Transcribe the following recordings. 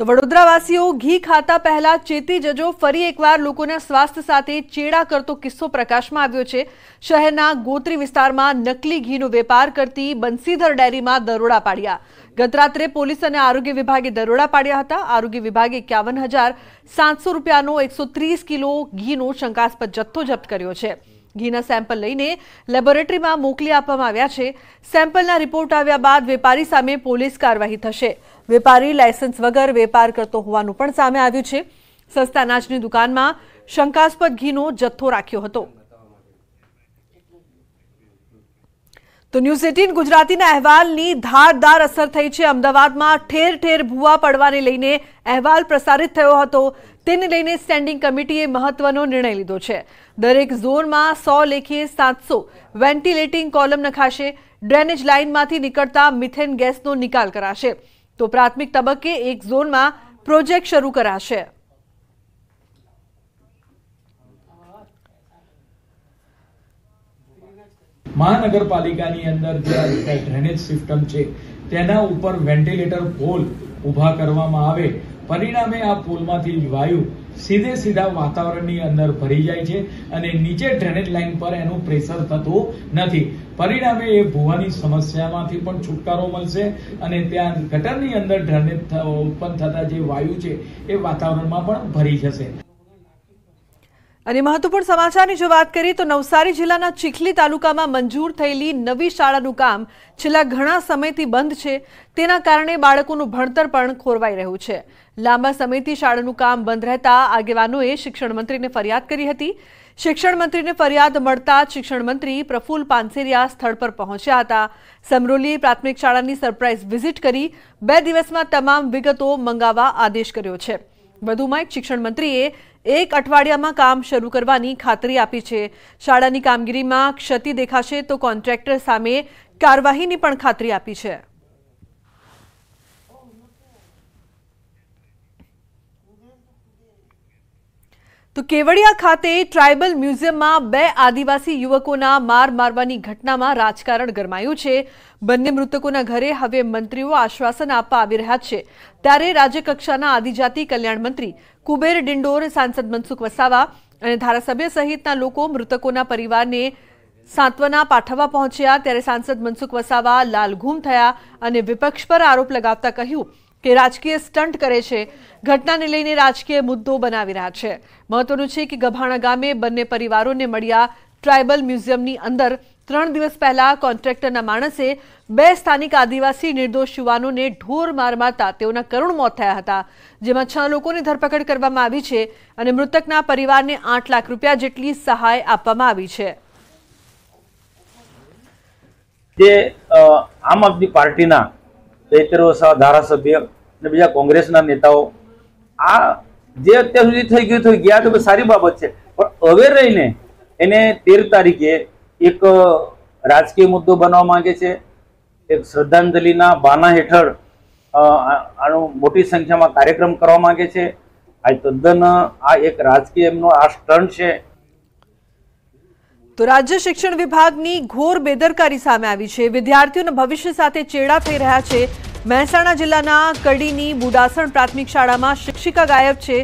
તો વડોદરાવાસીઓ ઘી ખાતા પહેલા ચેતી જજો ફરી એકવાર લોકોના સ્વાસ્થ્ય સાથે ચેડા કરતો કિસ્સો પ્રકાશમાં આવ્યો છે શહેરના ગોત્રી વિસ્તારમાં નકલી ઘીનો વેપાર કરતી બંસીધર ડેરીમાં દરોડા પાડ્યા ગતરાત્રે પોલીસ અને આરોગ્ય વિભાગે દરોડા પાડ્યા હતા આરોગ્ય વિભાગે એકાવન હજાર સાતસો રૂપિયાનો એકસો ત્રીસ કિલો ઘીનો શંકાસ્પદ જથ્થો જપ્ત કર્યો છે ઘીના સેમ્પલ લઈને લેબોરેટરીમાં મોકલી આપવામાં આવ્યા છે સેમ્પલના રિપોર્ટ આવ્યા બાદ વેપારી સામે પોલીસ કાર્યવાહી થશે વેપારી લાયસન્સ વગર વેપાર કરતો હોવાનું પણ સામે આવ્યું છે સસ્તા અનાજની દુકાનમાં શંકાસ્પદ ઘીનો જથ્થો રાખ્યો હતો તો ન્યૂઝ એટીન ગુજરાતીના અહેવાલની ધારદાર અસર થઈ છે અમદાવાદમાં ઠેર ઠેર ભૂવા પડવાને લઈને અહેવાલ પ્રસારિત થયો હતો તેને લઈને સ્ટેન્ડિંગ કમિટીએ મહત્વનો નિર્ણય લીધો છે દરેક ઝોનમાં સો લેખીએ સાતસો વેન્ટિલેટિંગ કોલમ નખાશે ડ્રેનેજ લાઇનમાંથી નીકળતા મિથેન ગેસનો નિકાલ કરાશે તો પ્રાથમિક તબક્કે એક ઝોનમાં પ્રોજેક્ટ શરૂ કરાશે મહાનગરપાલિકાની અંદર જે ડ્રેનેજ સિસ્ટમ છે તેના ઉપર વેન્ટિલેટર હોલ ઊભા કરવામાં આવે પરિણામે આ પુલમાંથી વાયુ સીધે સીધા વાતાવરણની અંદર ભરી જાય છે અને નીચે ડ્રેનેજ લાઇન પર એનું પ્રેશર થતું નથી પરિણામે એ ભૂવાની સમસ્યામાંથી પણ છુટકારો મળશે અને ત્યાં ગટરની અંદર ડ્રેનેજ ઉત્પન્ન થતા જે વાયુ છે એ વાતાવરણમાં પણ ભરી જશે અલી મહત્વપૂર્ણ સમાચારની જો વાત કરી તો નવસારી જિલ્લાના ચિખલી તાલુકામાં મંજૂર થયેલી નવી શાળાનું કામ છલા ઘણા સમયથી બંધ છે તેના કારણે બાળકોનું ભણતરપણ ખોરવાઈ રહ્યું છે લાંબા સમયથી શાળાનું કામ બંધ રહેતા આગેવાનોએ શિક્ષણ મંત્રીને ફરિયાદ કરી હતી શિક્ષણ મંત્રીને ફરિયાદ મળતા શિક્ષણ મંત્રી પ્રફુલ પાંસેરિયા સ્થળ પર પહોંચ્યા હતા સમરૂલી પ્રાથમિક શાળાની સરપ્રાઈઝ વિઝિટ કરી બે દિવસમાં તમામ વિગતો મંગાવવા આદેશ કર્યો છે વધુમાં એક શિક્ષણ મંત્રીએ એક અઠવાડિયામાં કામ શરૂ કરવાની ખાતરી આપી છે શાળાની કામગીરીમાં ક્ષતિ દેખાશે તો કોન્ટ્રાક્ટર સામે કાર્યવાહીની પણ ખાતરી આપી છે તો કેવડિયા ખાતે ટ્રાઇબલ મ્યુઝિયમમાં બે આદિવાસી યુવકોના માર મારવાની ઘટનામાં રાજકારણ ગરમાયું છે બંને મૃતકોના ઘરે હવે મંત્રીઓ આશ્વાસન આપવા આવી રહ્યા છે ત્યારે રાજ્યકક્ષાના આદિજાતિ કલ્યાણ મંત્રી કુબેર ડિંડોર સાંસદ મનસુખ વસાવા અને ધારાસભ્ય સહિતના લોકો મૃતકોના પરિવારને સાંત્વના પાઠવવા પહોંચ્યા ત્યારે સાંસદ મનસુખ વસાવા લાલઘૂમ થયા અને વિપક્ષ પર આરોપ લગાવતા કહ્યું કે રાજકીય સ્ટન્ટ કરે છે ઘટનાને લઈને રાજકીય મુદ્દો બનાવી રહ્યા છે મહત્વનું છે કે ગભાણા ગામે બંને પરિવારોને મળ્યા ટ્રાયબલ મ્યુઝિયમની અંદર ત્રણ દિવસ પહેલા કોન્ટ્રાક્ટરના માણસે બે સ્થાનિક આદિવાસી નિર્દોષ યુવાનોને ઢોર માર મારતા તેઓના કરુણ મોત થયા હતા જેમાં છ લોકોની ધરપકડ કરવામાં આવી છે અને મૃતકના પરિવારને આઠ લાખ રૂપિયા જેટલી સહાય આપવામાં આવી છે જે આમ આદમી પાર્ટીના દૈતરો શાહ ધારાસભ્ય અને બીજા કોંગ્રેસના નેતાઓ આ જે અત્યાર સુધી થઈ ગયું થઈ ગયા તો સારી બાબત છે પણ હવે રહીને એને તેર તારીખે એક રાજકીય મુદ્દો બનાવવા માંગે છે એક શ્રદ્ધાંજલિના બાના હેઠળ આનો મોટી સંખ્યામાં કાર્યક્રમ કરવા માંગે છે આ તદ્દન આ એક રાજકીય એમનો આ સ્ટન્ટ છે તો રાજ્ય શિક્ષણ વિભાગની ઘોર બેદરકારી સામે આવી છે વિદ્યાર્થીઓના ભવિષ્ય સાથે ચેડા થઈ રહ્યા છે મહેસાણા જિલ્લાના કડીની બુડાસણ પ્રાથમિક શાળામાં શિક્ષિકા ગાયબ છે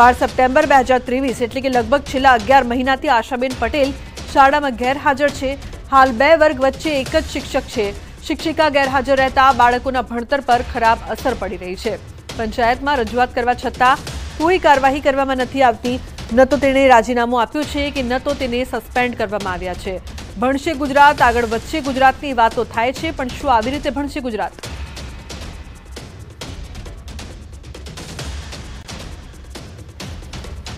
બાર સપ્ટેમ્બર બે હજાર ત્રેવીસ એટલે કે લગભગ છેલ્લા અગિયાર મહિનાથી આશાબેન પટેલ શાળામાં ગેરહાજર છે હાલ બે વર્ગ વચ્ચે એક જ શિક્ષક છે શિક્ષિકા ગેરહાજર રહેતા બાળકોના ભણતર પર ખરાબ અસર પડી રહી છે પંચાયતમાં રજૂઆત કરવા છતાં કોઈ કાર્યવાહી કરવામાં નથી આવતી ન તો તેણે રાજીનામું આપ્યું છે કે ન તો તેને સસ્પેન્ડ કરવામાં આવ્યા છે ભણશે ગુજરાત આગળ વચ્ચે ગુજરાતની વાતો થાય છે પણ શું આવી રીતે ભણશે ગુજરાત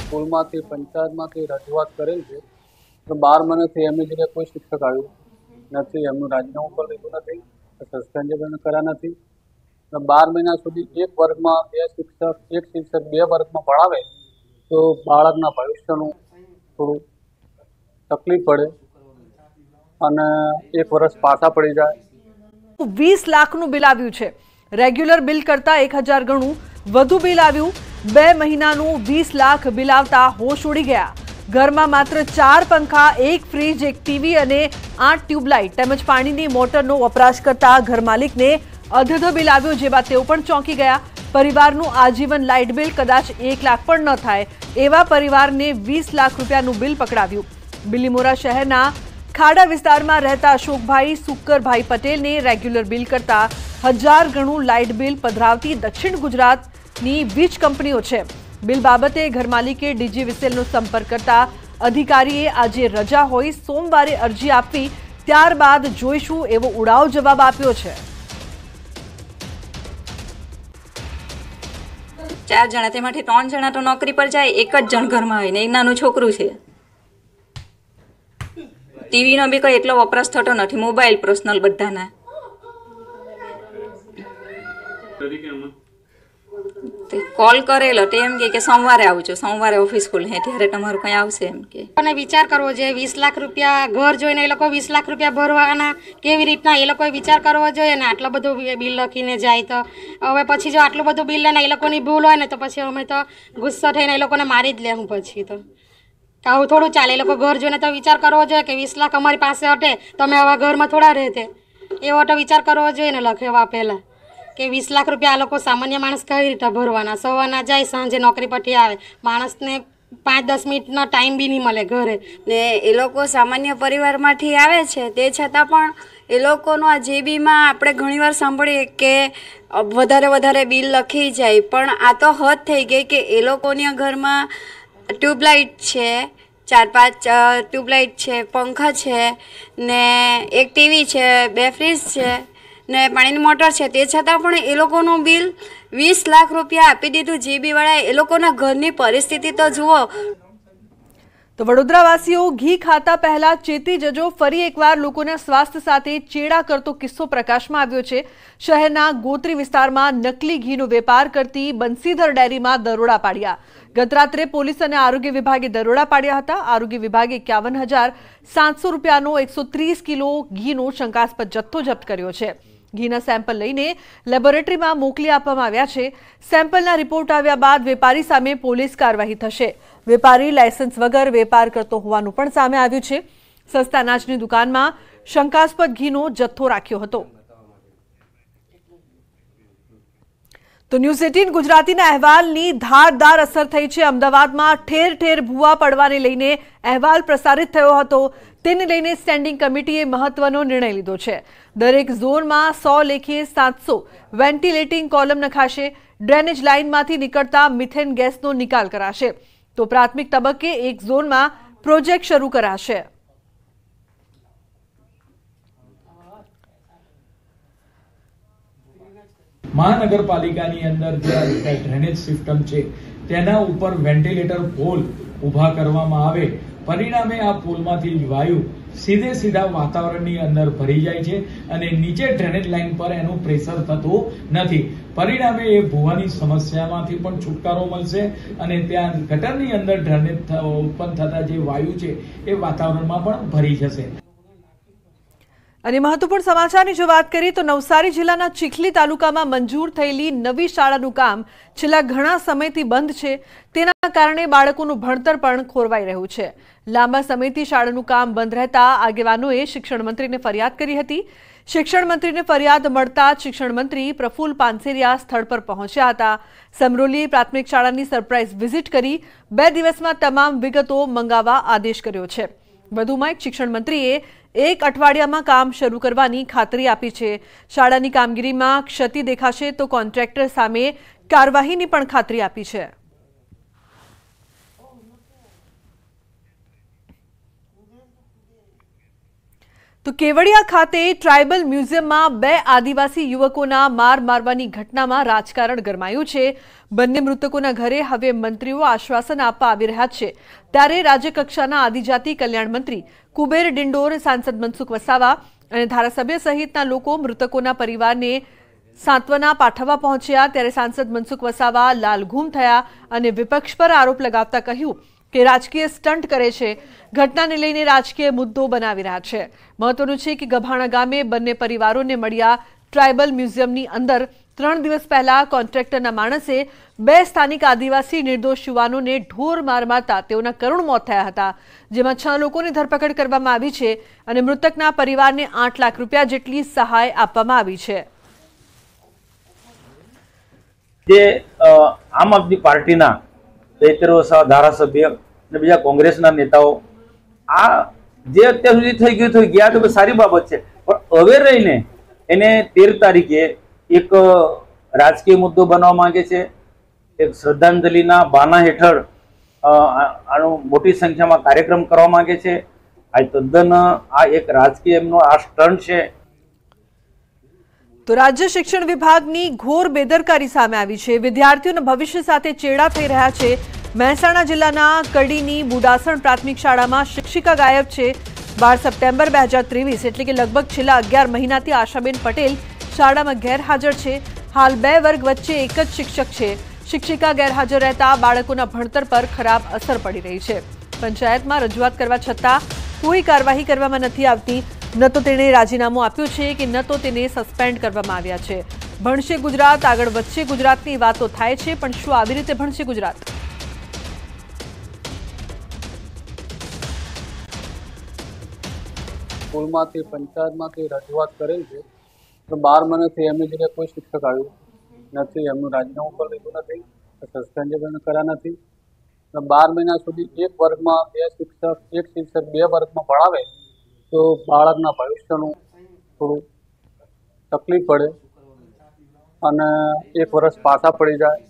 સ્કૂલમાંથી પંચાયતમાંથી રજૂઆત કરેલ છે તો બાર મહિનાથી એમની જગ્યાએ કોઈ શિક્ષક આવ્યું નથી એમનું રાજીનામું પણ લીધું નથી સસ્પેન્ડ કર્યા નથી બાર મહિના સુધી એક વર્ગમાં બે શિક્ષક એક શિક્ષક બે વર્ગમાં ભણાવે તો બાળકના ભવિષ્યનું થોડું તકલીફ પડે અને એક વર્ષ પાછા પડી જાય વીસ લાખનું બિલ આવ્યું છે રેગ્યુલર બિલ કરતાં એક હજાર ગણું વધુ બિલ આવ્યું બે મહિનાનું વીસ લાખ બિલ આવતા હોશ ઉડી ગયા ઘરમાં માત્ર ચાર પંખા એક ફ્રીજ એક ટીવી અને આઠ ટ્યુબલાઇટ તેમજ પાણીની મોટરનો વપરાશ કરતા ઘર માલિકને અધધો બિલ આવ્યો જેવા તેઓ પણ ચોંકી ગયા પરિવારનું આજીવન લાઇટ બિલ કદાચ એક લાખ પણ ન થાય એવા પરિવારને વીસ લાખ રૂપિયાનું બિલ પકડાવ્યું બિલીમોરા શહેરના ખાડા વિસ્તારમાં રહેતા અશોકભાઈ સુકરભાઈ પટેલને રેગ્યુલર બિલ કરતા હજાર ગણું લાઇટ બિલ પધરાવતી દક્ષિણ ગુજરાતની વીજ કંપનીઓ છે બિલ બાબતે ઘરમાલિકે ડીજી વિસેલનો સંપર્ક કરતા અધિકારીએ આજે રજા હોય સોમવારે અરજી આપવી ત્યારબાદ જોઈશું એવો ઉડાવ જવાબ આપ્યો છે ચાર જણા તેમાંથી ત્રણ જણા તો નોકરી પર જાય એક જ જણ ઘરમાં હોય ને એક નાનું છોકરું છે ટીવીનો બી કંઈ એટલો વપરાશ થતો નથી મોબાઈલ પર્સનલ બધાના કોલ કરેલો તે એમ કે સોમવારે આવજો સોમવારે ઓફિસ ખુલે ત્યારે તમારું કંઈ આવશે એમ કે અને વિચાર કરવો જોઈએ વીસ લાખ રૂપિયા ઘર જોઈને એ લોકો વીસ લાખ રૂપિયા ભરવાના કેવી રીતના એ લોકોએ વિચાર કરવો જોઈએ ને આટલો બધો બિલ લખીને જાય તો હવે પછી જો આટલું બધું બિલ લેને એ લોકોની ભૂલ હોય ને તો પછી અમે તો ગુસ્સો થઈને એ લોકોને મારી જ લેવું પછી તો આવું થોડું ચાલે એ લોકો ઘર જોઈને તો વિચાર કરવો જોઈએ કે વીસ લાખ અમારી પાસે હટે તમે આવા ઘરમાં થોડા રહેતે એવો તો વિચાર કરવો જોઈએ ને લખેવા પહેલાં કે વીસ લાખ રૂપિયા આ લોકો સામાન્ય માણસ કઈ રીતે ભરવાના સવારના જાય સાંજે નોકરી પરથી આવે માણસને પાંચ દસ મિનિટનો ટાઈમ બી નહીં મળે ઘરે ને એ લોકો સામાન્ય પરિવારમાંથી આવે છે તે છતાં પણ એ લોકોનો આ જેબીમાં આપણે ઘણીવાર સાંભળીએ કે વધારે વધારે બિલ લખી જાય પણ આ તો હદ થઈ ગઈ કે એ લોકોના ઘરમાં ટ્યુબલાઇટ છે ચાર પાંચ ટ્યુબલાઇટ છે પંખા છે ને એક ટીવી છે બે ફ્રીજ છે ને પાણીની મોટર છે તે છતાં પણ એ લોકોનું બિલ વીસ લાખ રૂપિયા આપી દીધું જીબીવાળાએ એ લોકોના ઘરની પરિસ્થિતિ તો જુઓ તો વડોદરાવાસીઓ ઘી ખાતા પહેલા ચેતી જજો ફરી એકવાર લોકોના સ્વાસ્થ્ય સાથે ચેડા કરતો કિસ્સો પ્રકાશમાં આવ્યો છે શહેરના ગોત્રી વિસ્તારમાં નકલી ઘીનો વેપાર કરતી બંસીધર ડેરીમાં દરોડા પાડ્યા ગતરાત્રે પોલીસ અને આરોગ્ય વિભાગે દરોડા પાડ્યા હતા આરોગ્ય વિભાગે એકાવન હજાર સાતસો રૂપિયાનો એકસો ત્રીસ કિલો ઘીનો શંકાસ્પદ જથ્થો જપ્ત કર્યો છે ઘીના સેમ્પલ લઈને લેબોરેટરીમાં મોકલી આપવામાં આવ્યા છે સેમ્પલના રિપોર્ટ આવ્યા બાદ વેપારી સામે પોલીસ કાર્યવાહી થશે વેપારી લાયસન્સ વગર વેપાર કરતો હોવાનું પણ સામે આવ્યું છે સસ્તા અનાજની દુકાનમાં શંકાસ્પદ ઘીનો જથ્થો રાખ્યો હતો તો ન્યૂઝ એટીન ગુજરાતીના અહેવાલની ધારદાર અસર થઈ છે અમદાવાદમાં ઠેર ઠેર ભૂવા પડવાને લઈને અહેવાલ પ્રસારિત થયો હતો તેને લઈને સ્ટેન્ડિંગ કમિટીએ મહત્વનો નિર્ણય લીધો છે દરેક ઝોનમાં સો લેખીએ સાતસો વેન્ટિલેટિંગ કોલમ નખાશે ડ્રેનેજ લાઇનમાંથી નીકળતા મિથેન ગેસનો નિકાલ કરાશે તો પ્રાથમિક તબક્કે એક ઝોનમાં પ્રોજેક્ટ શરૂ કરાશે મહાનગરપાલિકાની અંદર જે ડ્રેનેજ સિસ્ટમ છે તેના ઉપર વેન્ટિલેટર પોલ ઊભા કરવામાં આવે પરિણામે આ પોલમાંથી વાયુ સીધે સીધા વાતાવરણની અંદર ભરી જાય છે અને નીચે ડ્રેનેજ લાઇન પર એનું પ્રેશર થતું નથી પરિણામે એ ભૂવાની સમસ્યામાંથી પણ છુટકારો મળશે અને ત્યાં ગટરની અંદર ડ્રેનેજ ઉત્પન્ન થતા જે વાયુ છે એ વાતાવરણમાં પણ ભરી જશે અને મહત્વપૂર્ણ સમાચાર એ જો વાત કરી તો નવસારી જિલ્લાના ચિખલી તાલુકામાં મંજૂર થયેલી નવી શાળાનું કામ છલા ઘણા સમયથી બંધ છે તેના કારણે બાળકોનું ભણતરપણ ખોરવાઈ રહ્યું છે લાંબા સમયથી શાળાનું કામ બંધ રહેતા આગેવાનોએ શિક્ષણ મંત્રીને ફરિયાદ કરી હતી શિક્ષણ મંત્રીને ફરિયાદ મળતા શિક્ષણ મંત્રી પ્રફુલ પાંસેરિયા સ્થળ પર પહોંચ્યા હતા સમરૂલી પ્રાથમિક શાળાની સરપ્રાઈઝ વિઝિટ કરી બે દિવસમાં તમામ વિગતો મંગાવવા આદેશ કર્યો છે વધુમાં એક શિક્ષણ મંત્રીએ એક અઠવાડિયામાં કામ શરૂ કરવાની ખાતરી આપી છે શાળાની કામગીરીમાં ક્ષતિ દેખાશે તો કોન્ટ્રાક્ટર સામે કાર્યવાહીની પણ ખાતરી આપી છે તો કેવડિયા ખાતે ટ્રાઇબલ મ્યુઝિયમમાં બે આદિવાસી યુવકોના માર મારવાની ઘટનામાં રાજકારણ ગરમાયું છે બંને મૃતકોના ઘરે હવે મંત્રીઓ આશ્વાસન આપવા આવી રહ્યા છે ત્યારે રાજ્યકક્ષાના આદિજાતિ કલ્યાણ મંત્રી કુબેર ડિંડોર સાંસદ મનસુખ વસાવા અને ધારાસભ્ય સહિતના લોકો મૃતકોના પરિવારને સાંત્વના પાઠવવા પહોંચ્યા ત્યારે સાંસદ મનસુખ વસાવા લાલઘૂમ થયા અને વિપક્ષ પર આરોપ લગાવતા કહ્યું કે રાજકીય સ્ટન્ટ કરે છે ઘટનાને લઈને રાજકીય મુદ્દો બનાવી રહ્યા છે મહત્વનું છે કે ગભાણા ગામે બંને પરિવારોને મળ્યા ટ્રાયબલ મ્યુઝિયમની અંદર ત્રણ દિવસ પહેલા કોન્ટ્રાક્ટરના માણસે બે સ્થાનિક આદિવાસી નિર્દોષ યુવાનોને ઢોર માર મારતા તેઓના કરુણ મોત થયા હતા જેમાં છ લોકોની ધરપકડ કરવામાં આવી છે અને મૃતકના પરિવારને આઠ લાખ રૂપિયા જેટલી સહાય આપવામાં આવી છે જે આમ આદમી પાર્ટીના દૈતરો ધારાસભ્ય અને બીજા કોંગ્રેસના નેતાઓ આ જે અત્યાર સુધી થઈ ગયું થઈ ગયા તો સારી બાબત છે પણ હવે રહીને એને તેર તારીખે એક રાજકીય મુદ્દો બનાવવા માંગે છે એક શ્રદ્ધાંજલિના બાના હેઠળ આનો મોટી સંખ્યામાં કાર્યક્રમ કરવા માંગે છે આ તદ્દન આ એક રાજકીય એમનો આ સ્ટન્ટ છે તો રાજ્ય શિક્ષણ વિભાગની ઘોર બેદરકારી સામે આવી છે વિદ્યાર્થીઓના ભવિષ્ય સાથે ચેડા થઈ રહ્યા છે મહેસાણા જિલ્લાના કડીની બુડાસણ પ્રાથમિક શાળામાં શિક્ષિકા ગાયબ છે બાર સપ્ટેમ્બર બે હજાર ત્રેવીસ એટલે કે લગભગ છેલ્લા અગિયાર મહિનાથી આશાબેન પટેલ શાળામાં ગેરહાજર છે હાલ બે વર્ગ વચ્ચે એક જ શિક્ષક છે શિક્ષિકા ગેરહાજર રહેતા બાળકોના ભણતર પર ખરાબ અસર પડી રહી છે પંચાયતમાં રજૂઆત કરવા છતાં કોઈ કાર્યવાહી કરવામાં નથી આવતી ન તો તેણે રાજીનામું આપ્યું છે કે ન તો તેને સસ્પેન્ડ કરવામાં આવ્યા છે ભણશે ગુજરાત આગળ વચ્ચે ગુજરાતની વાતો થાય છે પણ શું આવી રીતે ભણશે ગુજરાત સ્કૂલમાં તે પંચાયતમાં રજૂઆત કરેલ છે તો બાર મહિનાથી એમની જગ્યાએ કોઈ શિક્ષક આવ્યું નથી એમનું રાજીનામું પણ લીધું નથી સસ્પેન્ડ કર્યા નથી બાર મહિના સુધી એક વર્ગમાં બે શિક્ષક એક શિક્ષક બે વર્ગમાં ભણાવે તો બાળકના ભવિષ્યનું થોડું તકલીફ પડે અને એક વર્ષ પાછા પડી જાય